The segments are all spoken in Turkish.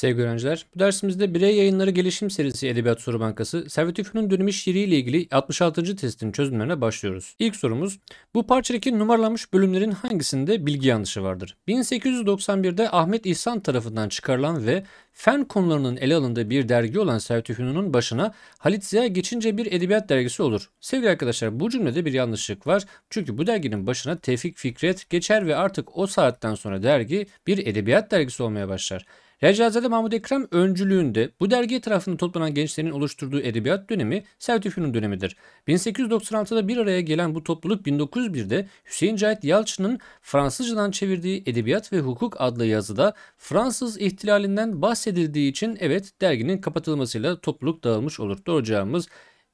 Sevgili öğrenciler, bu dersimizde Birey Yayınları Gelişim Serisi Edebiyat Soru Bankası, Servet Üfünün dönemi şiiriyle ilgili 66. testin çözümlerine başlıyoruz. İlk sorumuz, bu parçadaki numaralanmış bölümlerin hangisinde bilgi yanlışı vardır? 1891'de Ahmet İhsan tarafından çıkarılan ve fen konularının ele alındığı bir dergi olan Servet Üfününün başına Halit Ziya geçince bir edebiyat dergisi olur. Sevgili arkadaşlar, bu cümlede bir yanlışlık var. Çünkü bu derginin başına Tevfik Fikret geçer ve artık o saatten sonra dergi bir edebiyat dergisi olmaya başlar. Recazade Mahmud Ekrem öncülüğünde bu dergi etrafında toplanan gençlerin oluşturduğu edebiyat dönemi Selçuk dönemidir. 1896'da bir araya gelen bu topluluk 1901'de Hüseyin Cahit Yalçın'ın Fransızcadan çevirdiği Edebiyat ve Hukuk adlı yazıda Fransız ihtilalinden bahsedildiği için evet derginin kapatılmasıyla topluluk dağılmış olur. Doğru cevabımız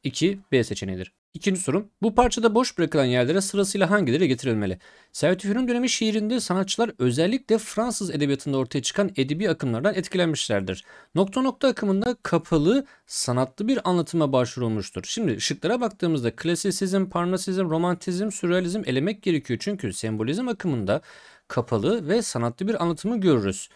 2 B seçeneğidir. İkinci sorum. Bu parçada boş bırakılan yerlere sırasıyla hangileri getirilmeli? Servet Hürrem dönemi şiirinde sanatçılar özellikle Fransız edebiyatında ortaya çıkan edebi akımlardan etkilenmişlerdir. Nokta nokta akımında kapalı, sanatlı bir anlatıma başvurulmuştur. Şimdi şıklara baktığımızda klasisizm, parnasizm, romantizm, sürrealizm elemek gerekiyor. Çünkü sembolizm akımında kapalı ve sanatlı bir anlatımı görürüz.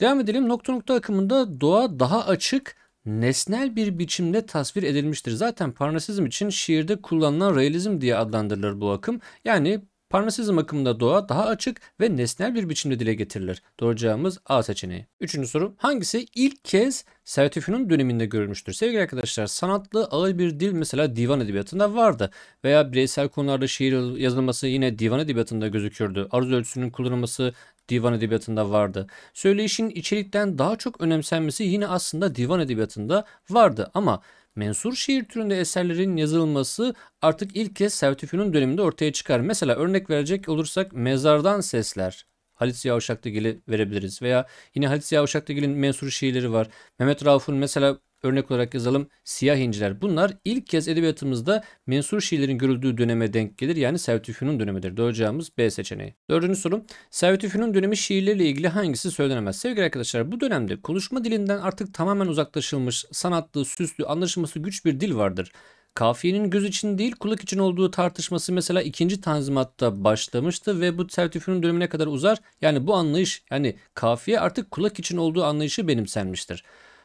Devam edelim. Nokta nokta akımında doğa daha açık, nesnel bir biçimde tasvir edilmiştir. Zaten parnasizm için şiirde kullanılan realizm diye adlandırılır bu akım. Yani Parnasizm akımında doğa daha açık ve nesnel bir biçimde dile getirilir. Doğru cevabımız A seçeneği. Üçüncü soru. Hangisi ilk kez Sertifinun döneminde görülmüştür? Sevgili arkadaşlar sanatlı ağır bir dil mesela divan edebiyatında vardı. Veya bireysel konularda şiir yazılması yine divan edebiyatında gözükürdü. Aruz ölçüsünün kullanılması divan edebiyatında vardı. Söyleyişin içerikten daha çok önemsenmesi yine aslında divan edebiyatında vardı. Ama Mensur şiir türünde eserlerin yazılması artık ilk kez Servet döneminde ortaya çıkar. Mesela örnek verecek olursak Mezardan Sesler, Halit Ziya Uşaklıgil'i verebiliriz. Veya yine Halit Ziya Uşaklıgil'in mensur şiirleri var. Mehmet Rauf'un mesela örnek olarak yazalım siyah inciler. Bunlar ilk kez edebiyatımızda mensur şiirlerin görüldüğü döneme denk gelir. Yani Servet Üfün'ün dönemidir. Doğacağımız B seçeneği. Dördüncü soru. Servet Üfün'ün dönemi şiirleriyle ilgili hangisi söylenemez? Sevgili arkadaşlar bu dönemde konuşma dilinden artık tamamen uzaklaşılmış, sanatlı, süslü, anlaşılması güç bir dil vardır. Kafiyenin göz için değil kulak için olduğu tartışması mesela ikinci tanzimatta başlamıştı ve bu sertifikanın dönemine kadar uzar. Yani bu anlayış yani kafiye artık kulak için olduğu anlayışı benimsenmiştir.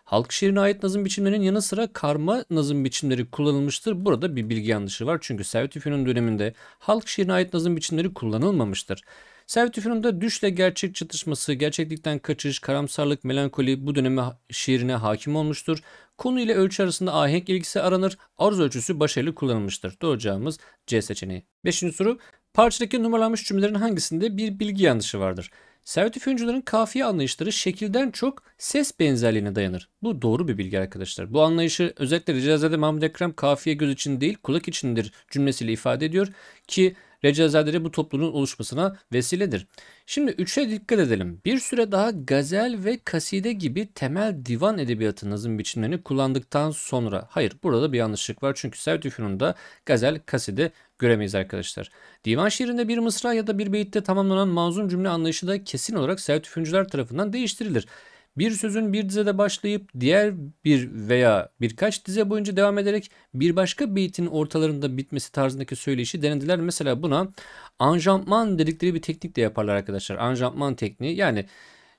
Halk şiirine ait nazım biçimlerinin yanı sıra karma nazım biçimleri kullanılmıştır. Burada bir bilgi yanlışı var çünkü Servet Üfün'ün döneminde halk şiirine ait nazım biçimleri kullanılmamıştır. Servet Üfün'ün düşle gerçek çatışması, gerçeklikten kaçış, karamsarlık, melankoli bu döneme şiirine hakim olmuştur. Konu ile ölçü arasında ahenk ilgisi aranır, arz ölçüsü başarılı kullanılmıştır. Doğacağımız C seçeneği. Beşinci soru, parçadaki numaralanmış cümlelerin hangisinde bir bilgi yanlışı vardır? Servet Üfüncülerin kafiye anlayışları şekilden çok ses benzerliğine dayanır. Bu doğru bir bilgi arkadaşlar. Bu anlayışı özellikle Ricazi'de Mahmud Ekrem kafiye göz için değil kulak içindir cümlesiyle ifade ediyor ki Recazadeleri bu topluluğun oluşmasına vesiledir. Şimdi üçe dikkat edelim. Bir süre daha gazel ve kaside gibi temel divan edebiyatı nazım biçimlerini kullandıktan sonra hayır burada bir yanlışlık var çünkü Sertüfünun da gazel kaside göremeyiz arkadaşlar. Divan şiirinde bir mısra ya da bir beyitte tamamlanan manzum cümle anlayışı da kesin olarak Sertüfüncüler tarafından değiştirilir. Bir sözün bir dizede başlayıp diğer bir veya birkaç dize boyunca devam ederek bir başka beytin ortalarında bitmesi tarzındaki söyleyişi denediler. Mesela buna anjantman dedikleri bir teknik de yaparlar arkadaşlar. Anjantman tekniği yani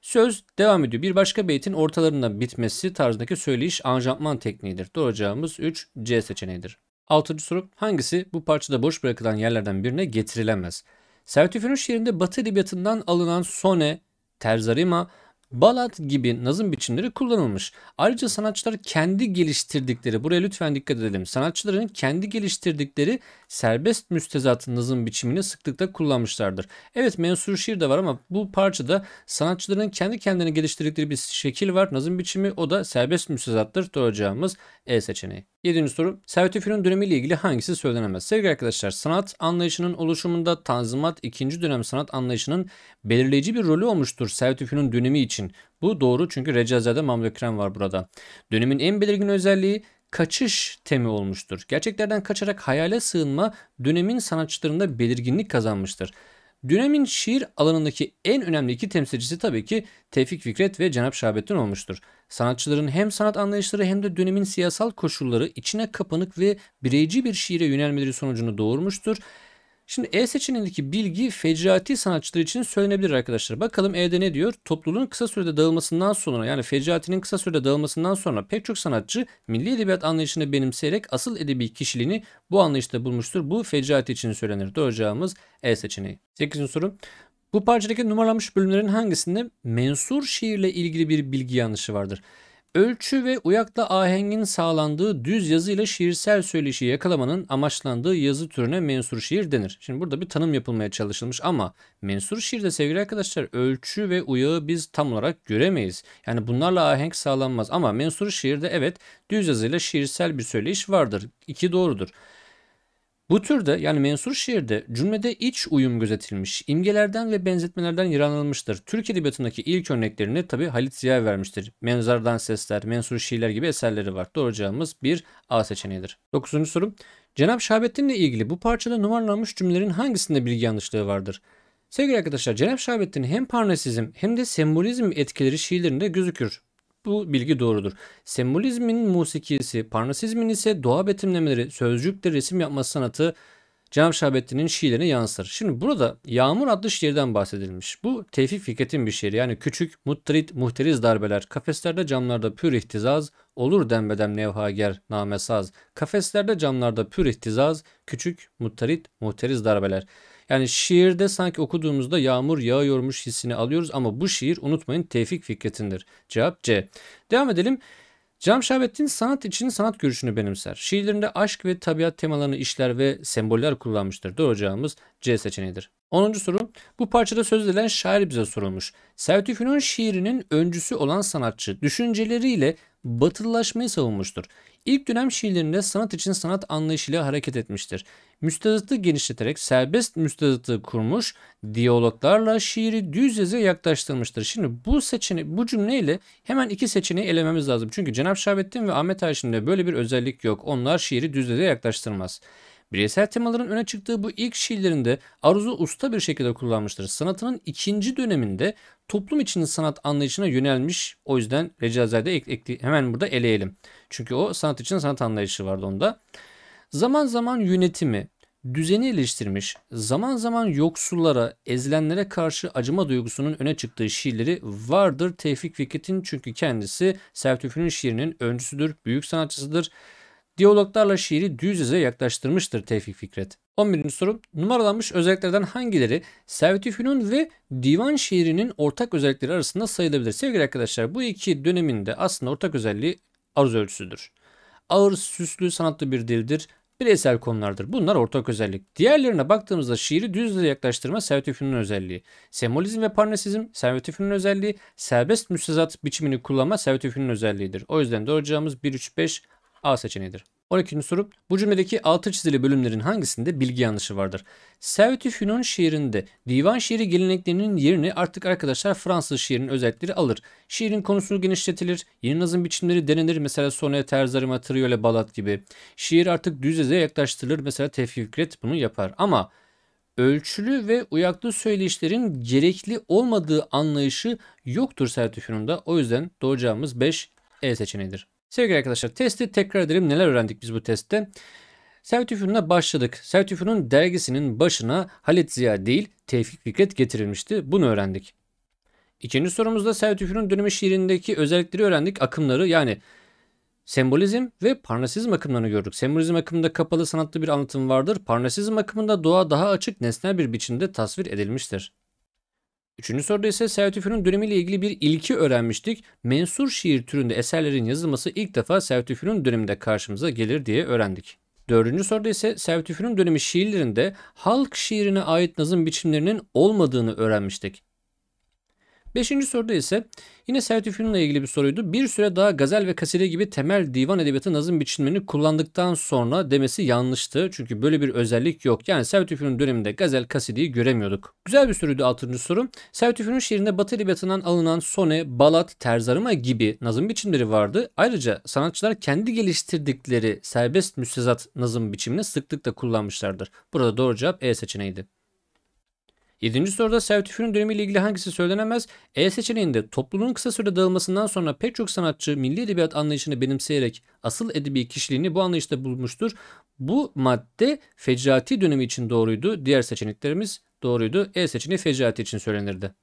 söz devam ediyor. Bir başka beytin ortalarında bitmesi tarzındaki söyleyiş anjantman tekniğidir. Doğru cevabımız 3 C seçeneğidir. Altıncı soru hangisi bu parçada boş bırakılan yerlerden birine getirilemez? Sertüfünün şiirinde Batı edebiyatından alınan Sone, Terzarima, Balat gibi nazım biçimleri kullanılmış. Ayrıca sanatçılar kendi geliştirdikleri, buraya lütfen dikkat edelim. Sanatçıların kendi geliştirdikleri serbest müstezat nazım biçimini sıklıkla kullanmışlardır. Evet mensur şiir de var ama bu parçada sanatçıların kendi kendilerine geliştirdikleri bir şekil var. Nazım biçimi o da serbest müstezattır. Doğacağımız E seçeneği. Yedinci soru. Servet-i Fünun dönemiyle ilgili hangisi söylenemez? Sevgili arkadaşlar sanat anlayışının oluşumunda Tanzimat ikinci dönem sanat anlayışının belirleyici bir rolü olmuştur servet dönemi için. Bu doğru çünkü Recazade Mahmut Ekrem var burada. Dönemin en belirgin özelliği kaçış temi olmuştur. Gerçeklerden kaçarak hayale sığınma dönemin sanatçılarında belirginlik kazanmıştır. Dönemin şiir alanındaki en önemli iki temsilcisi tabii ki Tevfik Fikret ve Cenap Şahabettin olmuştur. Sanatçıların hem sanat anlayışları hem de dönemin siyasal koşulları içine kapanık ve bireyci bir şiire yönelmeleri sonucunu doğurmuştur. Şimdi E seçeneğindeki bilgi fecrati sanatçılar için söylenebilir arkadaşlar. Bakalım E'de ne diyor? Topluluğun kısa sürede dağılmasından sonra yani fecratinin kısa sürede dağılmasından sonra pek çok sanatçı milli edebiyat anlayışını benimseyerek asıl edebi kişiliğini bu anlayışta bulmuştur. Bu fecrati için söylenir. Doğru cevabımız E seçeneği. 8. soru. Bu parçadaki numaralanmış bölümlerin hangisinde mensur şiirle ilgili bir bilgi yanlışı vardır? Ölçü ve uyakla ahengin sağlandığı düz yazı ile şiirsel söyleşi yakalamanın amaçlandığı yazı türüne mensur şiir denir. Şimdi burada bir tanım yapılmaya çalışılmış ama mensur şiirde sevgili arkadaşlar ölçü ve uyağı biz tam olarak göremeyiz. Yani bunlarla ahenk sağlanmaz ama mensur şiirde evet düz yazı ile şiirsel bir söyleyiş vardır. İki doğrudur. Bu türde yani mensur şiirde cümlede iç uyum gözetilmiş, imgelerden ve benzetmelerden yararlanılmıştır. Türk Edebiyatı'ndaki ilk örneklerini tabi Halit Ziya vermiştir. Menzardan Sesler, Mensur Şiirler gibi eserleri var. Doğru cevabımız 1 A seçeneğidir. 9. sorum: Cenab-ı Şahabettin'le ilgili bu parçada numaralanmış cümlelerin hangisinde bilgi yanlışlığı vardır? Sevgili arkadaşlar Cenab-ı Şahabettin hem parnasizm hem de sembolizm etkileri şiirlerinde gözükür. Bu bilgi doğrudur. Sembolizmin musikisi, parnasizmin ise doğa betimlemeleri, sözcükle resim yapma sanatı Cenab-ı şiirlerine yansır. Şimdi burada Yağmur adlı şiirden bahsedilmiş. Bu Tevfik Fikret'in bir şiiri. Yani küçük, muttarit, muhteriz darbeler. Kafeslerde camlarda pür ihtizaz, olur dembedem nevhager, namesaz. Kafeslerde camlarda pür ihtizaz, küçük, muttarit, muhteriz darbeler. Yani şiirde sanki okuduğumuzda yağmur yağıyormuş hissini alıyoruz ama bu şiir unutmayın Tevfik Fikret'indir. Cevap C. Devam edelim. Camşabettin sanat için sanat görüşünü benimser. Şiirlerinde aşk ve tabiat temalarını işler ve semboller kullanmıştır. Doğru cevabımız C seçeneğidir. 10. soru. Bu parçada söz edilen şair bize sorulmuş. Servet Fünun şiirinin öncüsü olan sanatçı düşünceleriyle batılılaşmayı savunmuştur. İlk dönem şiirlerinde sanat için sanat anlayışıyla hareket etmiştir. Müstezıtı genişleterek serbest müstezıtı kurmuş, diyaloglarla şiiri düz yazıya yaklaştırmıştır. Şimdi bu seçene bu cümleyle hemen iki seçeneği elememiz lazım. Çünkü Cenap Şahabettin ve Ahmet Ayşin'de böyle bir özellik yok. Onlar şiiri düz yazıya yaklaştırmaz. Bireysel temaların öne çıktığı bu ilk şiirlerinde Aruz'u usta bir şekilde kullanmıştır. Sanatının ikinci döneminde toplum içinde sanat anlayışına yönelmiş. O yüzden Recazade ek, ek, hemen burada eleyelim. Çünkü o sanat için sanat anlayışı vardı onda. Zaman zaman yönetimi, düzeni eleştirmiş, zaman zaman yoksullara, ezilenlere karşı acıma duygusunun öne çıktığı şiirleri vardır Tevfik Fikret'in çünkü kendisi Sertüf'ün şiirinin öncüsüdür, büyük sanatçısıdır. Diyaloglarla şiiri düz yazıya yaklaştırmıştır Tevfik Fikret. 11. soru numaralanmış özelliklerden hangileri servet Fünun ve divan şiirinin ortak özellikleri arasında sayılabilir? Sevgili arkadaşlar bu iki döneminde aslında ortak özelliği arz ölçüsüdür. Ağır, süslü, sanatlı bir dildir bireysel konulardır. Bunlar ortak özellik. Diğerlerine baktığımızda şiiri düz düze yaklaştırma servetifinin özelliği. Sembolizm ve parnasizm servetifinin özelliği. Serbest müstezat biçimini kullanma servetifinin özelliğidir. O yüzden de hocamız 1-3-5 A seçeneğidir. 12. soru. Bu cümledeki altı çizili bölümlerin hangisinde bilgi yanlışı vardır? Servet-i Hünon şiirinde divan şiiri geleneklerinin yerini artık arkadaşlar Fransız şiirinin özellikleri alır. Şiirin konusu genişletilir, yeni nazım biçimleri denenir. Mesela sonraya terzarıma, triyole, balat gibi. Şiir artık düz yaklaştırılır. Mesela Tevfik bunu yapar. Ama ölçülü ve uyaklı söyleyişlerin gerekli olmadığı anlayışı yoktur Servet-i O yüzden doğacağımız 5 E seçeneğidir. Sevgili arkadaşlar testi tekrar edelim. Neler öğrendik biz bu testte? Sel Tüfünü'ne başladık. Sel Tüfünü'nün dergisinin başına Halit Ziya değil Tevfik Fikret getirilmişti. Bunu öğrendik. İkinci sorumuzda Sel Tüfünü'nün dönemi şiirindeki özellikleri öğrendik. Akımları yani sembolizm ve parnasizm akımlarını gördük. Sembolizm akımında kapalı sanatlı bir anlatım vardır. Parnasizm akımında doğa daha açık nesnel bir biçimde tasvir edilmiştir. Üçüncü soruda ise Servet Üfür'ün dönemiyle ilgili bir ilki öğrenmiştik. Mensur şiir türünde eserlerin yazılması ilk defa Servet Üfür'ün döneminde karşımıza gelir diye öğrendik. Dördüncü soruda ise Servet Üfür'ün dönemi şiirlerinde halk şiirine ait nazım biçimlerinin olmadığını öğrenmiştik. Beşinci soruda ise yine Sertifü'nünle ilgili bir soruydu. Bir süre daha gazel ve kaside gibi temel divan edebiyatı nazım biçimlerini kullandıktan sonra demesi yanlıştı. Çünkü böyle bir özellik yok. Yani Sertifü'nün döneminde gazel kasideyi göremiyorduk. Güzel bir soruydu altıncı soru. Sertifü'nün şiirinde batı edebiyatından alınan sone, balat, terzarıma gibi nazım biçimleri vardı. Ayrıca sanatçılar kendi geliştirdikleri serbest müstezat nazım biçimini sıklıkla kullanmışlardır. Burada doğru cevap E seçeneğiydi. 7. soruda sertifinin dönemiyle ilgili hangisi söylenemez? E seçeneğinde topluluğun kısa sürede dağılmasından sonra pek çok sanatçı milli edebiyat anlayışını benimseyerek asıl edebi kişiliğini bu anlayışta bulmuştur. Bu madde fecrati dönemi için doğruydu. Diğer seçeneklerimiz doğruydu. E seçeneği fecrati için söylenirdi.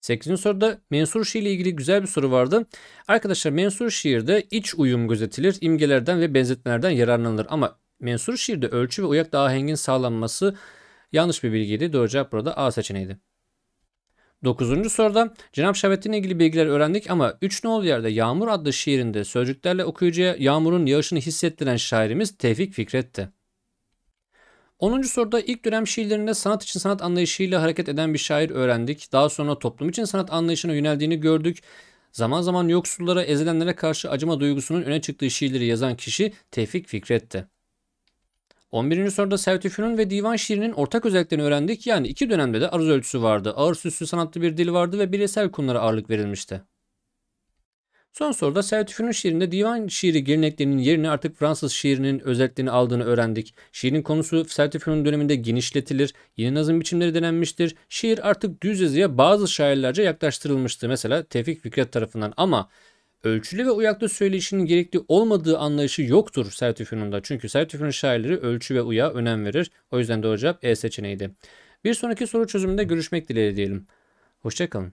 8. soruda mensur şiir ilgili güzel bir soru vardı. Arkadaşlar mensur şiirde iç uyum gözetilir, imgelerden ve benzetmelerden yararlanılır. Ama mensur şiirde ölçü ve uyak daha hengin sağlanması Yanlış bir bilgiydi. Doğru cevap burada A seçeneğiydi. 9. soruda Cenab-ı Şahabettin'le ilgili bilgiler öğrendik ama 3 nol yerde Yağmur adlı şiirinde sözcüklerle okuyucuya yağmurun yağışını hissettiren şairimiz Tevfik Fikret'ti. 10. soruda ilk dönem şiirlerinde sanat için sanat anlayışıyla hareket eden bir şair öğrendik. Daha sonra toplum için sanat anlayışına yöneldiğini gördük. Zaman zaman yoksullara, ezilenlere karşı acıma duygusunun öne çıktığı şiirleri yazan kişi Tevfik Fikret'ti. 11. soruda Sertüfünün ve divan şiirinin ortak özelliklerini öğrendik. Yani iki dönemde de aruz ölçüsü vardı. Ağır süslü sanatlı bir dil vardı ve bireysel konulara ağırlık verilmişti. Son soruda Sertüfünün şiirinde divan şiiri geleneklerinin yerini artık Fransız şiirinin özelliklerini aldığını öğrendik. Şiirin konusu Sertüfünün döneminde genişletilir, yeni nazım biçimleri denenmiştir. Şiir artık düz yazıya bazı şairlerce yaklaştırılmıştı. Mesela Tevfik Fikret tarafından ama Ölçülü ve uyaklı söyleyişinin gerekli olmadığı anlayışı yoktur Sertüfünun'da. Çünkü Sertüfünun şairleri ölçü ve uya önem verir. O yüzden doğru cevap E seçeneğiydi. Bir sonraki soru çözümünde görüşmek dileğiyle diyelim. Hoşçakalın.